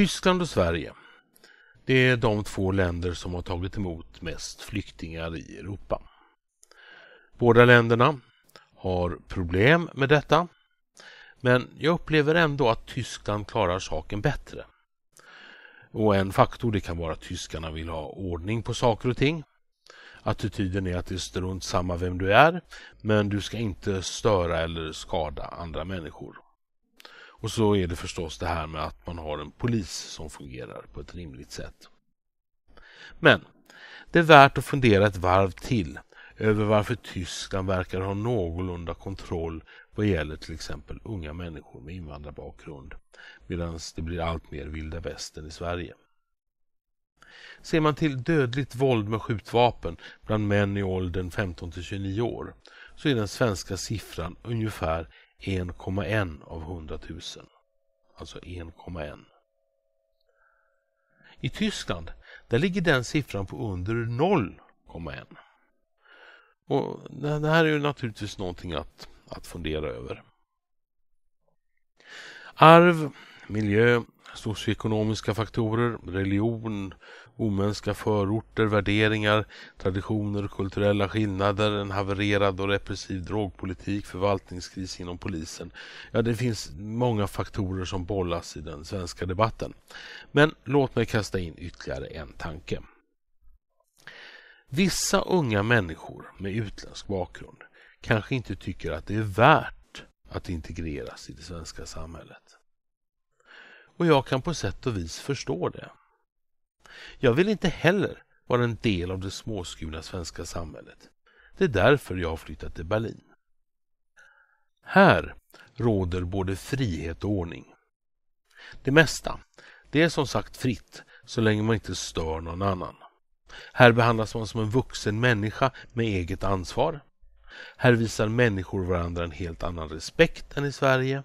Tyskland och Sverige. Det är de två länder som har tagit emot mest flyktingar i Europa. Båda länderna har problem med detta. Men jag upplever ändå att Tyskland klarar saken bättre. Och en faktor det kan vara att tyskarna vill ha ordning på saker och ting. Attityden är att det är strunt samma vem du är, men du ska inte störa eller skada andra människor. Och så är det förstås det här med att man har en polis som fungerar på ett rimligt sätt. Men det är värt att fundera ett varv till över varför Tyskland verkar ha någorlunda kontroll vad gäller till exempel unga människor med invandrarbakgrund medan det blir allt mer vilda västern i Sverige. Ser man till dödligt våld med skjutvapen bland män i åldern 15 till 29 år så är den svenska siffran ungefär 1,1 av 100 000. Alltså 1,1. I Tyskland, där ligger den siffran på under 0,1. Och Det här är ju naturligtvis någonting att, att fundera över. Arv, miljö socioekonomiska faktorer, religion, omänskliga förorter, värderingar, traditioner, kulturella skillnader, en havererad och repressiv drogpolitik, förvaltningskris inom polisen. Ja, det finns många faktorer som bollas i den svenska debatten. Men låt mig kasta in ytterligare en tanke. Vissa unga människor med utländsk bakgrund kanske inte tycker att det är värt att integreras i det svenska samhället och jag kan på sätt och vis förstå det. Jag vill inte heller vara en del av det småskurna svenska samhället. Det är därför jag har flyttat till Berlin. Här råder både frihet och ordning. Det mesta, det är som sagt fritt så länge man inte stör någon annan. Här behandlas man som en vuxen människa med eget ansvar. Här visar människor varandra en helt annan respekt än i Sverige.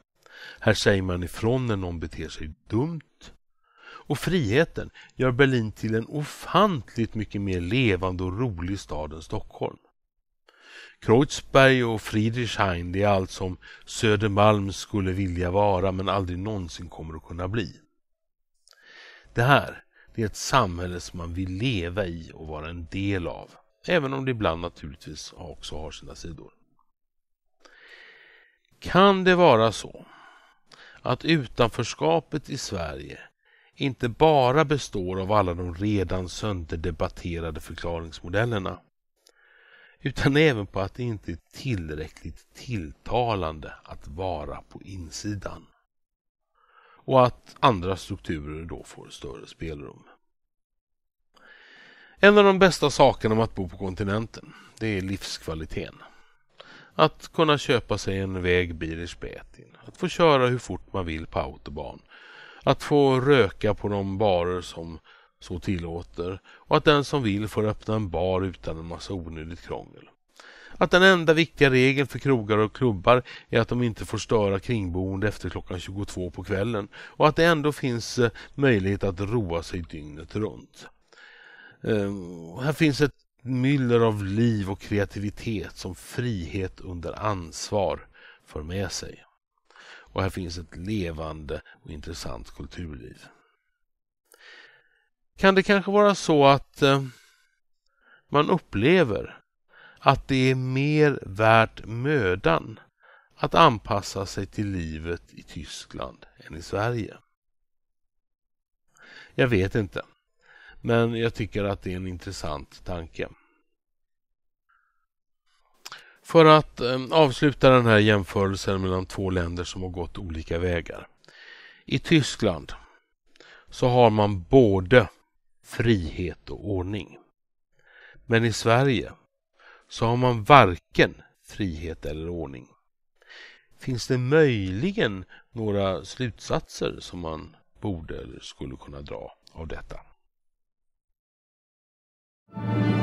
Här säger man ifrån när någon beter sig dumt. Och friheten gör Berlin till en ofantligt mycket mer levande och rolig stad än Stockholm. Kreuzberg och Friedrichshain det är allt som Södermalm skulle vilja vara men aldrig någonsin kommer att kunna bli. Det här det är ett samhälle som man vill leva i och vara en del av. Även om det ibland naturligtvis också har sina sidor. Kan det vara så att utanförskapet i Sverige inte bara består av alla de redan sönderdebatterade förklaringsmodellerna utan även på att det inte är tillräckligt tilltalande att vara på insidan. Och att andra strukturer då får större spelrum. En av de bästa sakerna med att bo på kontinenten, det är livskvaliteten att kunna köpa sig en väg Birispetin, att få köra hur fort man vill på autobahn, att få röka på de barer som så tillåter och att den som vill får öppna en bar utan en massa onödigt krångel. Att den enda viktiga regeln för krogar och klubbar är att de inte får störa kringboende efter klockan 22 på kvällen och att det ändå finns eh, möjlighet att roa sig dygnet runt. Ehm, här finns ett myller av liv och kreativitet som frihet under ansvar för med sig. Och här finns ett levande och intressant kulturliv. Kan det kanske vara så att eh, man upplever att det är mer värt mödan att anpassa sig till livet i Tyskland än i Sverige? Jag vet inte. Men jag tycker att det är en intressant tanke. För att eh, avsluta den här jämförelsen mellan två länder som har gått olika vägar. I Tyskland så har man både frihet och ordning. Men i Sverige så har man varken frihet eller ordning. Finns det möjligen några slutsatser som man borde eller skulle kunna dra av detta? Thank you